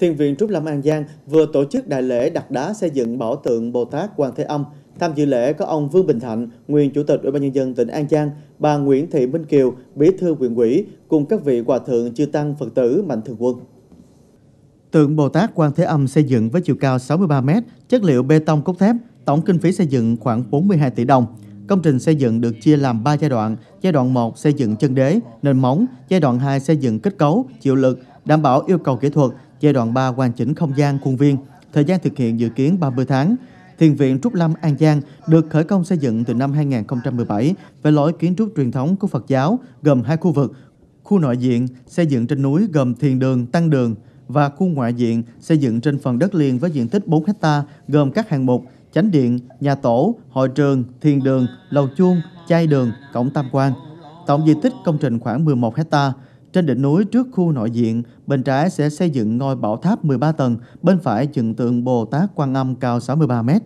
Thiền viện Trúc Lâm An Giang vừa tổ chức đại lễ đặt đá xây dựng bảo tượng Bồ Tát Quan Thế Âm. Tham dự lễ có ông Vương Bình Thạnh, nguyên Chủ tịch Ủy ban nhân dân tỉnh An Giang, bà Nguyễn Thị Minh Kiều, Bí thư huyện ủy cùng các vị hòa thượng chư tăng Phật tử Mạnh Thường Quân. Tượng Bồ Tát Quan Thế Âm xây dựng với chiều cao 63 m, chất liệu bê tông cốt thép, tổng kinh phí xây dựng khoảng 42 tỷ đồng. Công trình xây dựng được chia làm 3 giai đoạn. Giai đoạn 1 xây dựng chân đế, nền móng, giai đoạn 2 xây dựng kết cấu, chịu lực, đảm bảo yêu cầu kỹ thuật giai đoạn 3 hoàn chỉnh không gian khuôn viên, thời gian thực hiện dự kiến 30 tháng. Thiền viện Trúc Lâm An Giang được khởi công xây dựng từ năm 2017 với lối kiến trúc truyền thống của Phật giáo gồm hai khu vực, khu nội diện xây dựng trên núi gồm thiền đường, tăng đường và khu ngoại diện xây dựng trên phần đất liền với diện tích 4 hecta gồm các hạng mục chánh điện, nhà tổ, hội trường, thiền đường, lầu chuông, chai đường, cổng tam quan. Tổng diện tích công trình khoảng 11 hecta. Trên đỉnh núi trước khu nội diện, bên trái sẽ xây dựng ngôi bảo tháp 13 tầng, bên phải dựng tượng Bồ Tát Quan Âm cao 63 mét.